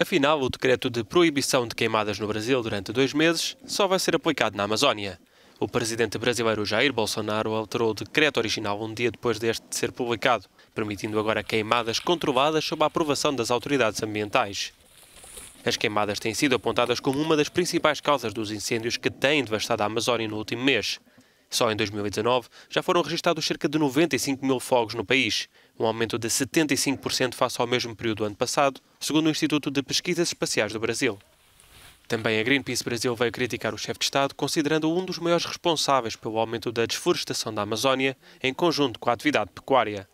Afinal, o decreto de proibição de queimadas no Brasil durante dois meses só vai ser aplicado na Amazónia. O presidente brasileiro Jair Bolsonaro alterou o decreto original um dia depois deste ser publicado, permitindo agora queimadas controladas sob a aprovação das autoridades ambientais. As queimadas têm sido apontadas como uma das principais causas dos incêndios que têm devastado a Amazónia no último mês. Só em 2019 já foram registados cerca de 95 mil fogos no país, um aumento de 75% face ao mesmo período do ano passado, segundo o Instituto de Pesquisas Espaciais do Brasil. Também a Greenpeace Brasil veio criticar o chefe de Estado, considerando-o um dos maiores responsáveis pelo aumento da desflorestação da Amazónia, em conjunto com a atividade pecuária.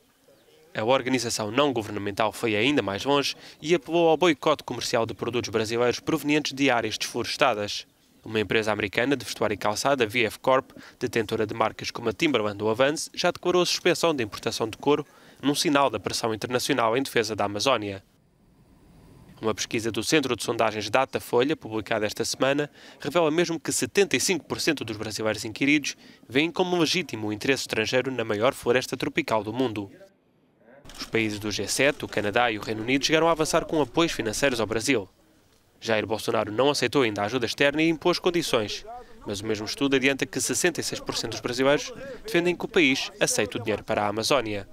A organização não governamental foi ainda mais longe e apelou ao boicote comercial de produtos brasileiros provenientes de áreas desflorestadas. Uma empresa americana de vestuário e calçada, VF Corp, detentora de marcas como a Timberland ou Avance, já declarou a suspensão da importação de couro num sinal da pressão internacional em defesa da Amazónia. Uma pesquisa do Centro de Sondagens Folha, publicada esta semana, revela mesmo que 75% dos brasileiros inquiridos veem como legítimo o interesse estrangeiro na maior floresta tropical do mundo. Os países do G7, o Canadá e o Reino Unido chegaram a avançar com apoios financeiros ao Brasil. Jair Bolsonaro não aceitou ainda a ajuda externa e impôs condições. Mas o mesmo estudo adianta que 66% dos brasileiros defendem que o país aceite o dinheiro para a Amazónia.